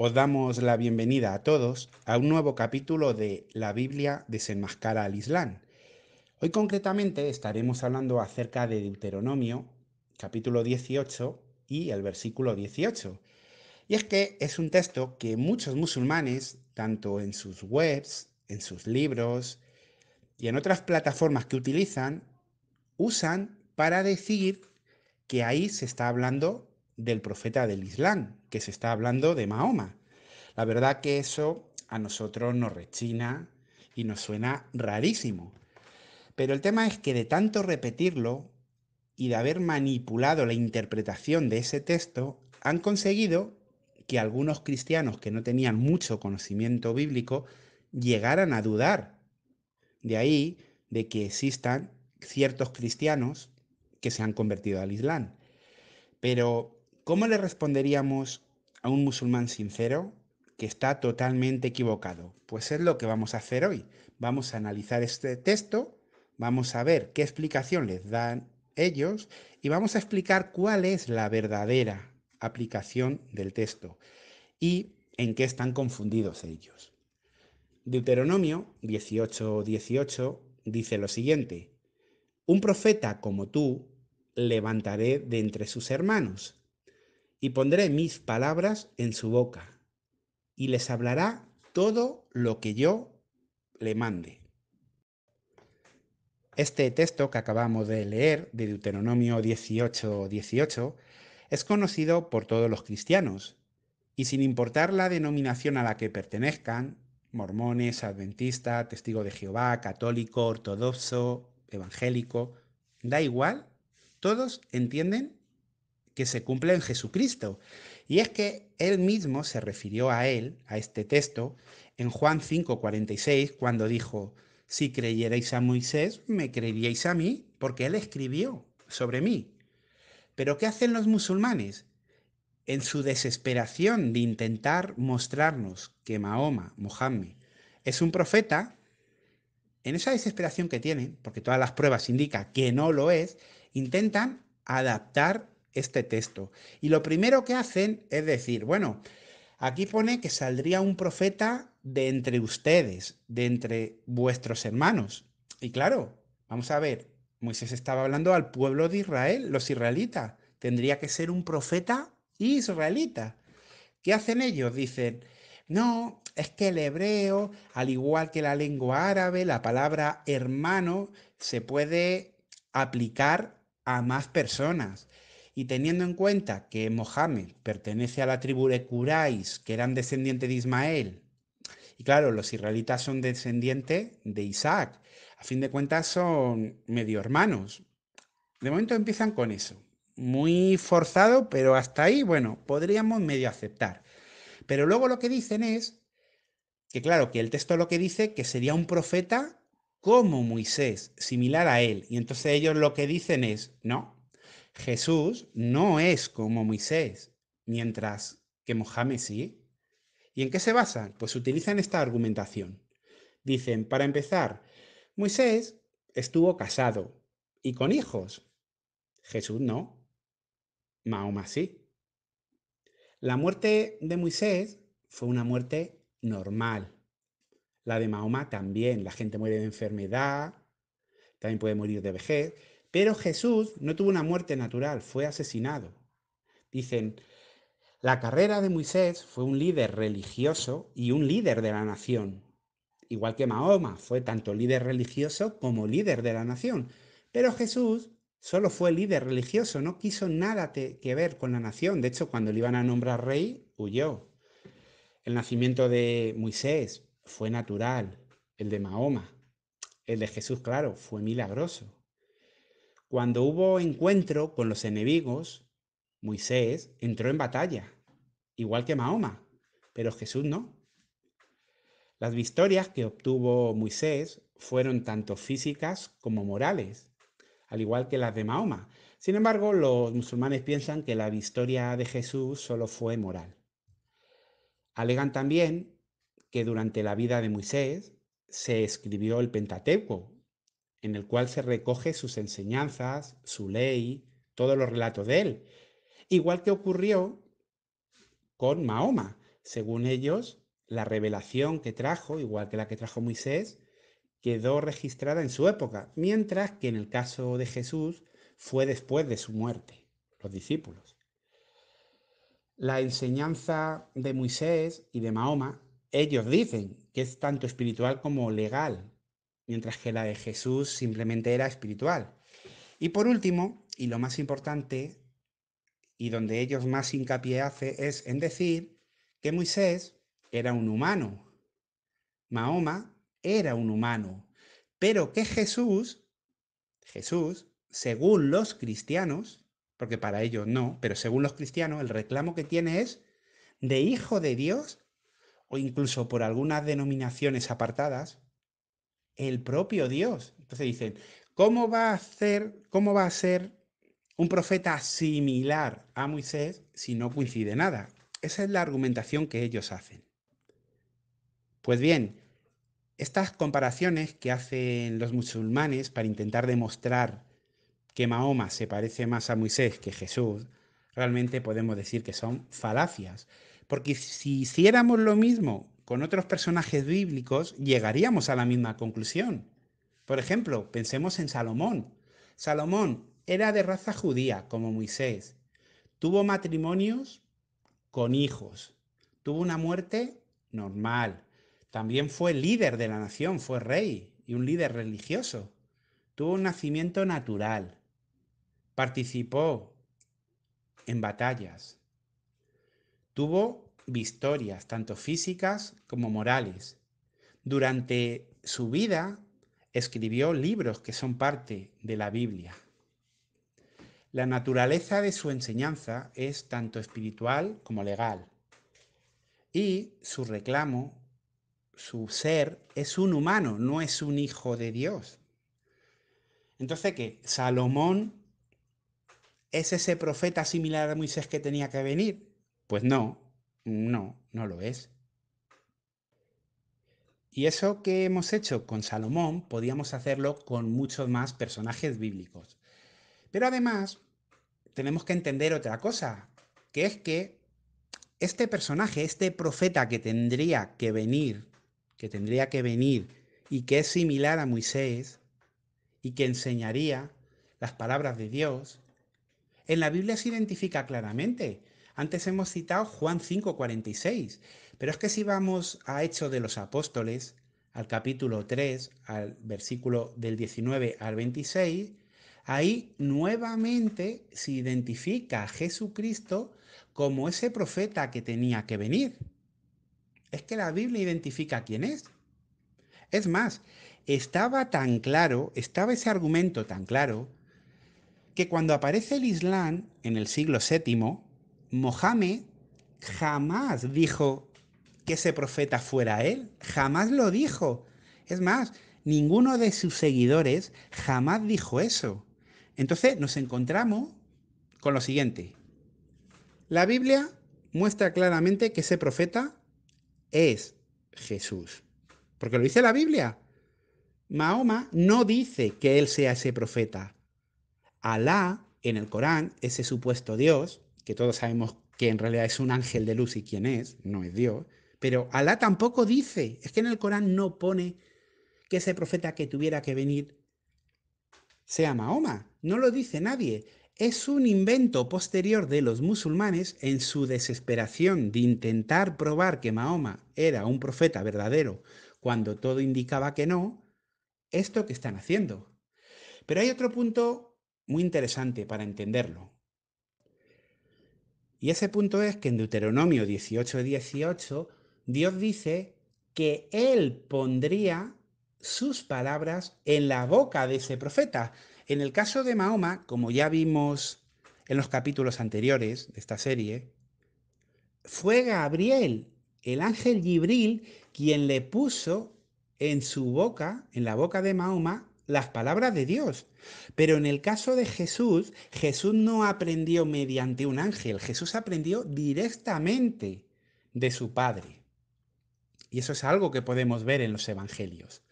Os damos la bienvenida a todos a un nuevo capítulo de La Biblia desenmascara al Islam. Hoy concretamente estaremos hablando acerca de Deuteronomio, capítulo 18 y el versículo 18. Y es que es un texto que muchos musulmanes, tanto en sus webs, en sus libros y en otras plataformas que utilizan, usan para decir que ahí se está hablando del profeta del Islam, que se está hablando de Mahoma. La verdad que eso a nosotros nos rechina y nos suena rarísimo. Pero el tema es que de tanto repetirlo y de haber manipulado la interpretación de ese texto, han conseguido que algunos cristianos que no tenían mucho conocimiento bíblico llegaran a dudar. De ahí de que existan ciertos cristianos que se han convertido al Islam. Pero ¿Cómo le responderíamos a un musulmán sincero que está totalmente equivocado? Pues es lo que vamos a hacer hoy. Vamos a analizar este texto, vamos a ver qué explicación les dan ellos y vamos a explicar cuál es la verdadera aplicación del texto y en qué están confundidos ellos. Deuteronomio 18:18 dice lo siguiente: Un profeta como tú levantaré de entre sus hermanos y pondré mis palabras en su boca, y les hablará todo lo que yo le mande. Este texto que acabamos de leer de Deuteronomio 18,18, es conocido por todos los cristianos, y sin importar la denominación a la que pertenezcan, mormones, adventista, testigo de Jehová, católico, ortodoxo, evangélico, da igual, todos entienden que se cumple en Jesucristo. Y es que él mismo se refirió a él, a este texto, en Juan 5:46, cuando dijo, si creyerais a Moisés, me creeríais a mí, porque él escribió sobre mí. Pero ¿qué hacen los musulmanes? En su desesperación de intentar mostrarnos que Mahoma, Mohammed, es un profeta, en esa desesperación que tienen, porque todas las pruebas indican que no lo es, intentan adaptar este texto. Y lo primero que hacen es decir, bueno, aquí pone que saldría un profeta de entre ustedes, de entre vuestros hermanos. Y claro, vamos a ver, Moisés estaba hablando al pueblo de Israel, los israelitas. Tendría que ser un profeta israelita. ¿Qué hacen ellos? Dicen, no, es que el hebreo, al igual que la lengua árabe, la palabra hermano se puede aplicar a más personas. Y teniendo en cuenta que Mohammed pertenece a la tribu de Kurais, que eran descendientes de Ismael, y claro, los israelitas son descendientes de Isaac, a fin de cuentas son medio hermanos. De momento empiezan con eso. Muy forzado, pero hasta ahí, bueno, podríamos medio aceptar. Pero luego lo que dicen es que, claro, que el texto lo que dice que sería un profeta como Moisés, similar a él. Y entonces ellos lo que dicen es, no, Jesús no es como Moisés, mientras que Mohamed sí. ¿Y en qué se basan? Pues utilizan esta argumentación. Dicen, para empezar, Moisés estuvo casado y con hijos. Jesús no. Mahoma sí. La muerte de Moisés fue una muerte normal. La de Mahoma también. La gente muere de enfermedad, también puede morir de vejez. Pero Jesús no tuvo una muerte natural, fue asesinado. Dicen, la carrera de Moisés fue un líder religioso y un líder de la nación. Igual que Mahoma fue tanto líder religioso como líder de la nación. Pero Jesús solo fue líder religioso, no quiso nada que ver con la nación. De hecho, cuando le iban a nombrar rey, huyó. El nacimiento de Moisés fue natural, el de Mahoma, el de Jesús, claro, fue milagroso. Cuando hubo encuentro con los enemigos, Moisés entró en batalla, igual que Mahoma, pero Jesús no. Las victorias que obtuvo Moisés fueron tanto físicas como morales, al igual que las de Mahoma. Sin embargo, los musulmanes piensan que la victoria de Jesús solo fue moral. Alegan también que durante la vida de Moisés se escribió el Pentateuco, en el cual se recoge sus enseñanzas, su ley, todos los relatos de él. Igual que ocurrió con Mahoma. Según ellos, la revelación que trajo, igual que la que trajo Moisés, quedó registrada en su época, mientras que en el caso de Jesús fue después de su muerte, los discípulos. La enseñanza de Moisés y de Mahoma, ellos dicen que es tanto espiritual como legal, mientras que la de Jesús simplemente era espiritual. Y por último, y lo más importante, y donde ellos más hincapié hace, es en decir que Moisés era un humano, Mahoma era un humano, pero que Jesús, Jesús, según los cristianos, porque para ellos no, pero según los cristianos, el reclamo que tiene es de hijo de Dios, o incluso por algunas denominaciones apartadas, el propio Dios. Entonces dicen, ¿cómo va a ser, cómo va a ser un profeta similar a Moisés si no coincide nada? Esa es la argumentación que ellos hacen. Pues bien, estas comparaciones que hacen los musulmanes para intentar demostrar que Mahoma se parece más a Moisés que Jesús, realmente podemos decir que son falacias. Porque si hiciéramos lo mismo con otros personajes bíblicos llegaríamos a la misma conclusión. Por ejemplo, pensemos en Salomón. Salomón era de raza judía, como Moisés. Tuvo matrimonios con hijos. Tuvo una muerte normal. También fue líder de la nación, fue rey y un líder religioso. Tuvo un nacimiento natural. Participó en batallas. Tuvo victorias, tanto físicas como morales. Durante su vida escribió libros que son parte de la Biblia. La naturaleza de su enseñanza es tanto espiritual como legal. Y su reclamo, su ser, es un humano, no es un hijo de Dios. Entonces, ¿qué? Salomón es ese profeta similar a Moisés que tenía que venir. Pues no, no, no lo es. Y eso que hemos hecho con Salomón, podíamos hacerlo con muchos más personajes bíblicos. Pero además, tenemos que entender otra cosa, que es que este personaje, este profeta que tendría que venir, que tendría que venir y que es similar a Moisés y que enseñaría las palabras de Dios, en la Biblia se identifica claramente antes hemos citado Juan 5:46, pero es que si vamos a Hechos de los Apóstoles, al capítulo 3, al versículo del 19 al 26, ahí nuevamente se identifica a Jesucristo como ese profeta que tenía que venir. Es que la Biblia identifica quién es. Es más, estaba tan claro, estaba ese argumento tan claro, que cuando aparece el Islam en el siglo VII, Mohamed jamás dijo que ese profeta fuera él, jamás lo dijo. Es más, ninguno de sus seguidores jamás dijo eso. Entonces nos encontramos con lo siguiente. La Biblia muestra claramente que ese profeta es Jesús. Porque lo dice la Biblia. Mahoma no dice que él sea ese profeta. Alá, en el Corán, ese supuesto Dios, que todos sabemos que en realidad es un ángel de luz y quién es, no es Dios, pero Alá tampoco dice, es que en el Corán no pone que ese profeta que tuviera que venir sea Mahoma, no lo dice nadie, es un invento posterior de los musulmanes en su desesperación de intentar probar que Mahoma era un profeta verdadero cuando todo indicaba que no, esto que están haciendo. Pero hay otro punto muy interesante para entenderlo. Y ese punto es que en Deuteronomio 18, 18, Dios dice que Él pondría sus palabras en la boca de ese profeta. En el caso de Mahoma, como ya vimos en los capítulos anteriores de esta serie, fue Gabriel, el ángel Gibril, quien le puso en su boca, en la boca de Mahoma, las palabras de Dios. Pero en el caso de Jesús, Jesús no aprendió mediante un ángel, Jesús aprendió directamente de su Padre. Y eso es algo que podemos ver en los Evangelios.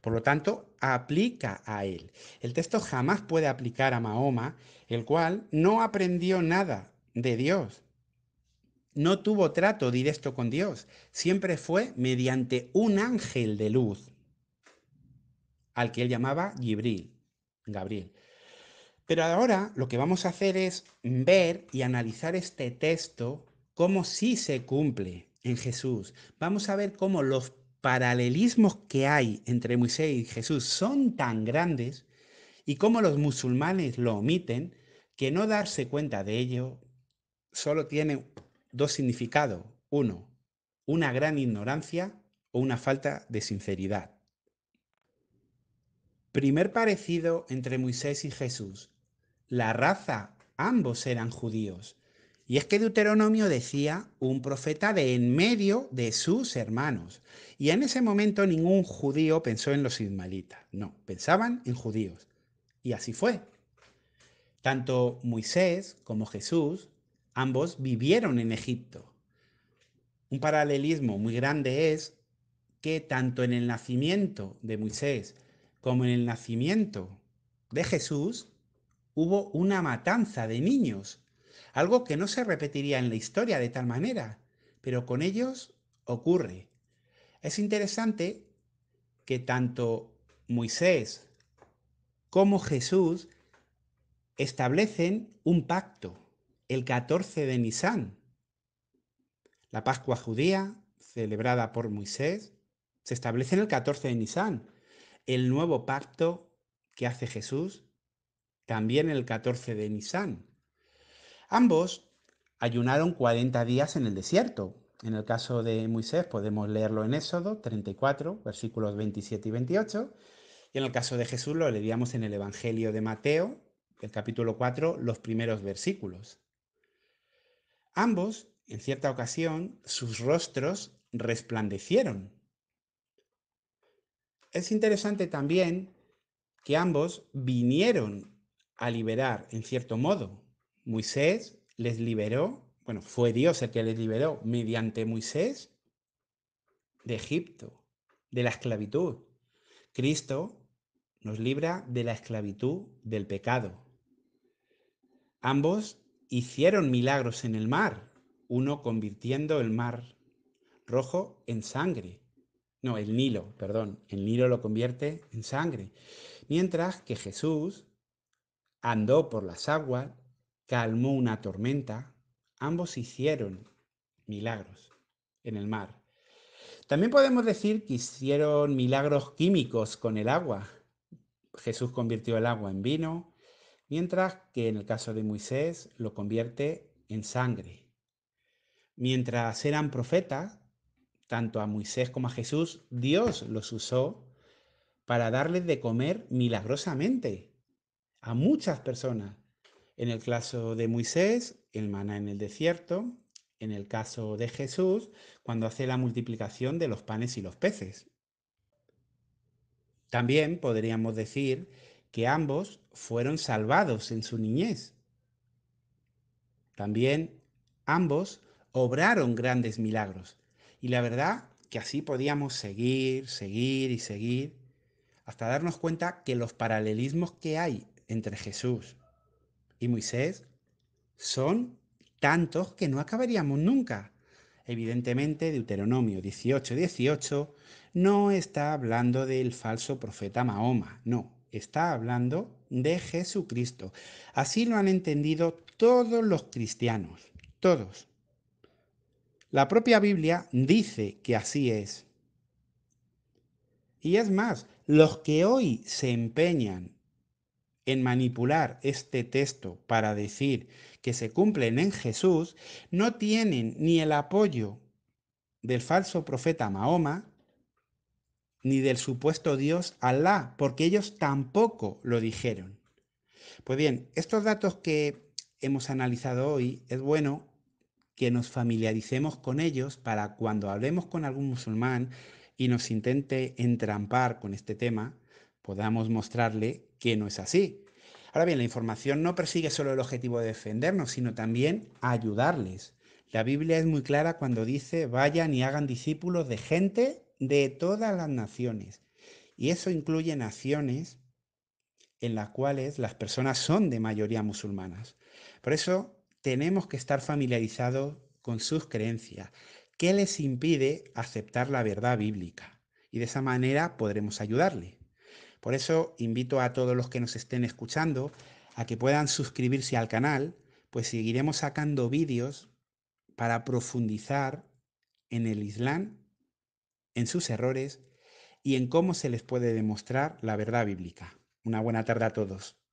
Por lo tanto, aplica a él. El texto jamás puede aplicar a Mahoma, el cual no aprendió nada de Dios. No tuvo trato directo con Dios. Siempre fue mediante un ángel de luz al que él llamaba Gibril, Gabriel. Pero ahora lo que vamos a hacer es ver y analizar este texto cómo sí se cumple en Jesús. Vamos a ver cómo los paralelismos que hay entre Moisés y Jesús son tan grandes y cómo los musulmanes lo omiten, que no darse cuenta de ello solo tiene dos significados. Uno, una gran ignorancia o una falta de sinceridad. Primer parecido entre Moisés y Jesús. La raza, ambos eran judíos. Y es que Deuteronomio decía un profeta de en medio de sus hermanos. Y en ese momento ningún judío pensó en los ismaelitas. No, pensaban en judíos. Y así fue. Tanto Moisés como Jesús, ambos vivieron en Egipto. Un paralelismo muy grande es que tanto en el nacimiento de Moisés como en el nacimiento de Jesús, hubo una matanza de niños, algo que no se repetiría en la historia de tal manera, pero con ellos ocurre. Es interesante que tanto Moisés como Jesús establecen un pacto el 14 de Nisán. La Pascua judía, celebrada por Moisés, se establece en el 14 de Nisán el nuevo pacto que hace Jesús también el 14 de Nisan. Ambos ayunaron 40 días en el desierto. En el caso de Moisés podemos leerlo en Éxodo 34, versículos 27 y 28. Y en el caso de Jesús lo leíamos en el Evangelio de Mateo, el capítulo 4, los primeros versículos. Ambos, en cierta ocasión, sus rostros resplandecieron es interesante también que ambos vinieron a liberar, en cierto modo. Moisés les liberó, bueno, fue Dios el que les liberó mediante Moisés de Egipto, de la esclavitud. Cristo nos libra de la esclavitud del pecado. Ambos hicieron milagros en el mar, uno convirtiendo el mar rojo en sangre no, el Nilo, perdón, el Nilo lo convierte en sangre. Mientras que Jesús andó por las aguas, calmó una tormenta, ambos hicieron milagros en el mar. También podemos decir que hicieron milagros químicos con el agua. Jesús convirtió el agua en vino, mientras que en el caso de Moisés lo convierte en sangre. Mientras eran profetas, tanto a Moisés como a Jesús, Dios los usó para darles de comer milagrosamente a muchas personas. En el caso de Moisés, el maná en el desierto, en el caso de Jesús, cuando hace la multiplicación de los panes y los peces. También podríamos decir que ambos fueron salvados en su niñez. También ambos obraron grandes milagros, y la verdad que así podíamos seguir, seguir y seguir, hasta darnos cuenta que los paralelismos que hay entre Jesús y Moisés son tantos que no acabaríamos nunca. Evidentemente, Deuteronomio 18, 18 no está hablando del falso profeta Mahoma, no, está hablando de Jesucristo. Así lo han entendido todos los cristianos, todos. La propia Biblia dice que así es. Y es más, los que hoy se empeñan en manipular este texto para decir que se cumplen en Jesús, no tienen ni el apoyo del falso profeta Mahoma, ni del supuesto Dios Alá, porque ellos tampoco lo dijeron. Pues bien, estos datos que hemos analizado hoy, es bueno que nos familiaricemos con ellos para cuando hablemos con algún musulmán y nos intente entrampar con este tema, podamos mostrarle que no es así. Ahora bien, la información no persigue solo el objetivo de defendernos, sino también ayudarles. La Biblia es muy clara cuando dice, vayan y hagan discípulos de gente de todas las naciones. Y eso incluye naciones en las cuales las personas son de mayoría musulmanas. Por eso tenemos que estar familiarizados con sus creencias. ¿Qué les impide aceptar la verdad bíblica? Y de esa manera podremos ayudarle. Por eso invito a todos los que nos estén escuchando a que puedan suscribirse al canal, pues seguiremos sacando vídeos para profundizar en el Islam, en sus errores y en cómo se les puede demostrar la verdad bíblica. Una buena tarde a todos.